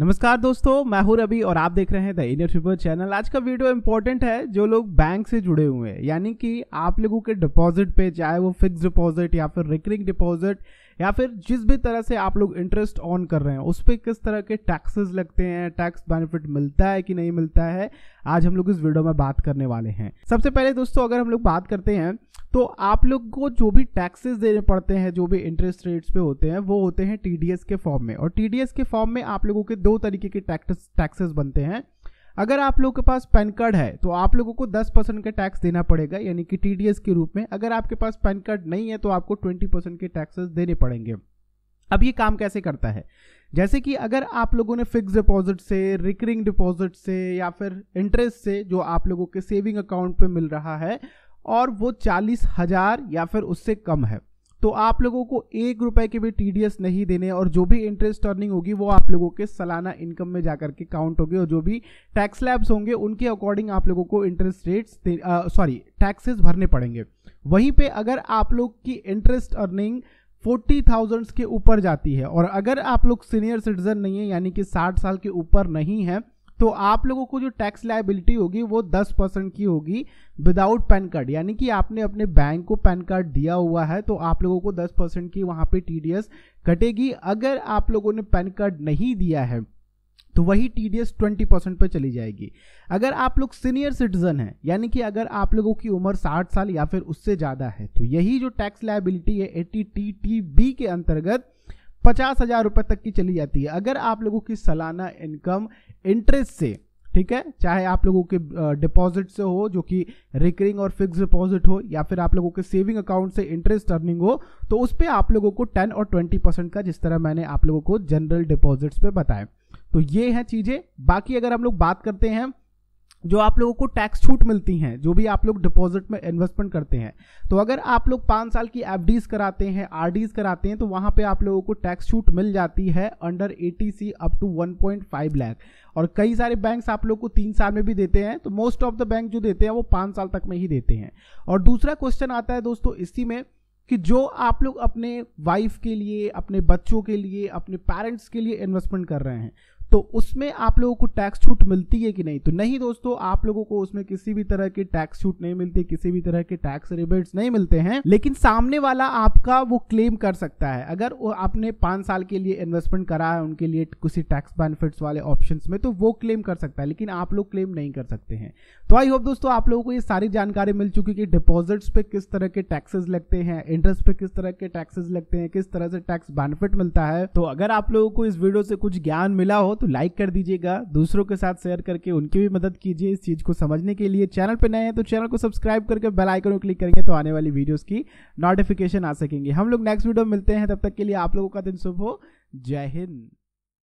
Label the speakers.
Speaker 1: नमस्कार दोस्तों मैं हूं रवि और आप देख रहे हैं द इनर फ्यूपर चैनल आज का वीडियो इंपॉर्टेंट है जो लोग बैंक से जुड़े हुए हैं यानी कि आप लोगों के डिपॉजिट पे चाहे वो फिक्स डिपॉजिट या फिर रिकरिंग डिपॉजिट या फिर जिस भी तरह से आप लोग इंटरेस्ट ऑन कर रहे हैं उस पर किस तरह के टैक्सेस लगते हैं टैक्स बेनिफिट मिलता है कि नहीं मिलता है आज हम लोग इस वीडियो में बात करने वाले हैं सबसे पहले दोस्तों अगर हम लोग बात करते हैं तो आप लोग को जो भी टैक्सेस देने पड़ते हैं जो भी इंटरेस्ट रेट्स पे होते हैं वो होते हैं टीडीएस के फॉर्म में और टीडीएस के फॉर्म में आप लोगों के दो तरीके के टैक्सेस बनते हैं अगर आप लोगों के पास पैन कार्ड है तो आप लोगों को 10 परसेंट का टैक्स देना पड़ेगा यानी कि टी के रूप में अगर आपके पास पैन कार्ड नहीं है तो आपको ट्वेंटी परसेंट के टैक्सेस देने पड़ेंगे अब ये काम कैसे करता है जैसे कि अगर आप लोगों ने फिक्स डिपॉजिट से रिकरिंग डिपॉजिट से या फिर इंटरेस्ट से जो आप लोगों के सेविंग अकाउंट पर मिल रहा है और वो चालीस हज़ार या फिर उससे कम है तो आप लोगों को एक रुपए के भी टी नहीं देने और जो भी इंटरेस्ट अर्निंग होगी वो आप लोगों के सालाना इनकम में जाकर के काउंट होगी और जो भी टैक्स लैब्स होंगे उनके अकॉर्डिंग आप लोगों को इंटरेस्ट रेट्स सॉरी टैक्सेस भरने पड़ेंगे वहीं पे अगर आप लोग की इंटरेस्ट अर्निंग फोर्टी थाउजेंड्स के ऊपर जाती है और अगर आप लोग सीनियर सिटीजन नहीं है यानी कि साठ साल के ऊपर नहीं है तो आप लोगों को जो टैक्स लाइबिलिटी होगी वो दस परसेंट की होगी विदाउट पैन कार्ड यानी कि आपने अपने बैंक को पैन कार्ड दिया हुआ है तो आप लोगों को दस परसेंट की वहाँ पे टीडीएस कटेगी अगर आप लोगों ने पैन कार्ड नहीं दिया है तो वही T D S twenty percent पर चली जाएगी अगर आप लोग सीनियर सिटीजन हैं यानी कि अगर आप लोगों की उम्र साठ साल या फिर उससे ज़्यादा है तो यही जो टैक्स लाइबिलिटी है एटी टी टी बी के अंतर्गत पचास हजार रुपये तक की चली जाती है अगर आप लोगों की सालाना इनकम इंटरेस्ट से ठीक है चाहे आप लोगों के डिपॉजिट से हो जो कि रिकरिंग और फिक्स डिपॉजिट हो या फिर आप लोगों के सेविंग अकाउंट से इंटरेस्ट अर्निंग हो तो उस पर आप लोगों को 10 और 20 परसेंट का जिस तरह मैंने आप लोगों को जनरल डिपॉजिट्स पे बताया तो ये हैं चीज़ें बाकी अगर हम लोग बात करते हैं जो आप लोगों को टैक्स छूट मिलती हैं जो भी आप लोग डिपॉजिट में इन्वेस्टमेंट करते हैं तो अगर आप लोग पाँच साल की एफ कराते हैं आर कराते हैं तो वहाँ पे आप लोगों को टैक्स छूट मिल जाती है under a up to 1.5 lakh और कई सारे बैंक्स आप लोग को तीन साल में भी देते हैं तो मोस्ट ऑफ द बैंक जो देते हैं वो पाँच साल तक में ही देते हैं और दूसरा क्वेश्चन आता है दोस्तों इसी में कि जो आप लोग अपने वाइफ के लिए अपने बच्चों के लिए अपने पेरेंट्स के लिए इन्वेस्टमेंट कर रहे हैं तो उसमें आप लोगों को टैक्स छूट मिलती है कि नहीं तो नहीं दोस्तों आप लोगों को उसमें किसी भी तरह की टैक्स छूट नहीं मिलती किसी भी तरह के टैक्स रिबेट्स नहीं मिलते हैं लेकिन सामने वाला आपका वो क्लेम कर सकता है अगर वो आपने पांच साल के लिए इन्वेस्टमेंट करा है उनके लिए किसी टैक्स बेनिफिट्स वाले ऑप्शन में तो वो क्लेम कर सकता है लेकिन आप लोग क्लेम नहीं कर सकते हैं तो आई होप दोस्तों आप लोगों को ये सारी जानकारी मिल चुकी कि डिपॉजिट्स पे किस तरह के टैक्सेस लगते हैं इंटरेस्ट पे किस तरह के टैक्सेस लगते हैं किस तरह से टैक्स बेनिफिट मिलता है तो अगर आप लोगों को इस वीडियो से कुछ ज्ञान मिला हो तो तो लाइक कर दीजिएगा दूसरों के साथ शेयर करके उनकी भी मदद कीजिए इस चीज़ को समझने के लिए चैनल पर नए हैं तो चैनल को सब्सक्राइब करके बेल आइकन को क्लिक करेंगे तो आने वाली वीडियोस की नोटिफिकेशन आ सकेंगे हम लोग नेक्स्ट वीडियो मिलते हैं तब तक के लिए आप लोगों का दिन शुभ हो जय हिंद